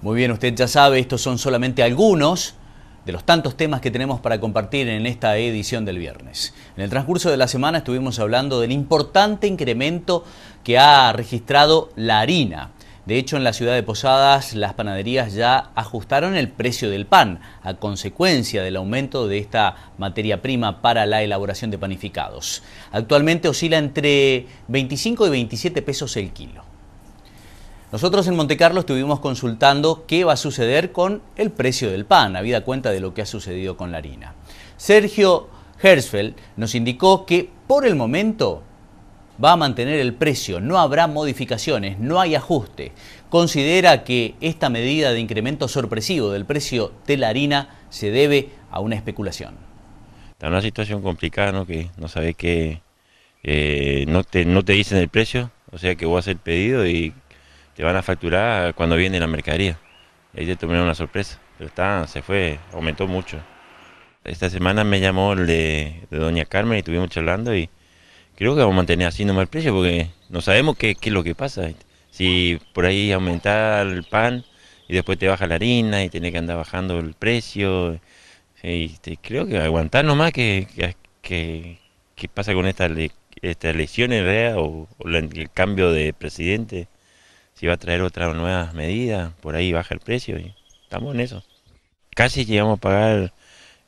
Muy bien, usted ya sabe, estos son solamente algunos de los tantos temas que tenemos para compartir en esta edición del viernes. En el transcurso de la semana estuvimos hablando del importante incremento que ha registrado la harina. De hecho, en la ciudad de Posadas las panaderías ya ajustaron el precio del pan a consecuencia del aumento de esta materia prima para la elaboración de panificados. Actualmente oscila entre 25 y 27 pesos el kilo. Nosotros en Carlo estuvimos consultando qué va a suceder con el precio del pan, habida cuenta de lo que ha sucedido con la harina. Sergio Hersfeld nos indicó que por el momento va a mantener el precio, no habrá modificaciones, no hay ajuste. Considera que esta medida de incremento sorpresivo del precio de la harina se debe a una especulación. Está una situación complicada, ¿no? Que no sabes qué eh, no, te, no te dicen el precio, o sea que vos haces el pedido y te van a facturar cuando viene la mercadería. ahí te tomé una sorpresa. Pero está, se fue, aumentó mucho. Esta semana me llamó el de, Doña Carmen y estuvimos charlando y creo que vamos a mantener así nomás el precio porque no sabemos qué, es lo que pasa. Si por ahí aumenta el pan y después te baja la harina y tiene que andar bajando el precio. Eh, y creo que aguantar nomás que, que, pasa con estas, estas elecciones o el cambio de presidente si va a traer otra nueva medida por ahí baja el precio y estamos en eso. Casi llegamos a pagar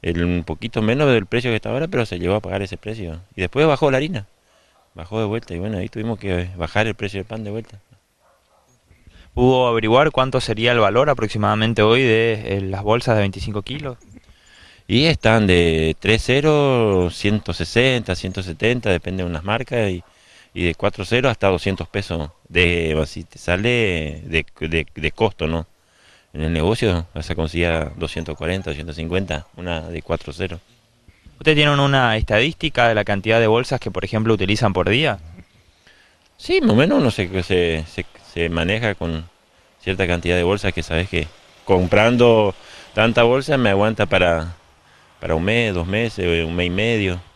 el, un poquito menos del precio que está ahora, pero se llegó a pagar ese precio. Y después bajó la harina, bajó de vuelta y bueno, ahí tuvimos que bajar el precio del pan de vuelta. ¿Pudo averiguar cuánto sería el valor aproximadamente hoy de eh, las bolsas de 25 kilos? Y están de 3.0, 160, 170, depende de unas marcas y y de 4.0 hasta 200 pesos. De, si te sale de, costo, ¿no? En el negocio vas a conseguir 240, 250, una de 4.0. ¿Ustedes tienen una estadística de la cantidad de bolsas que, por ejemplo, utilizan por día? Sí, más o menos uno se, se, se maneja con cierta cantidad de bolsas que sabes que comprando tanta bolsa me aguanta para, para un mes, dos meses, un mes y medio.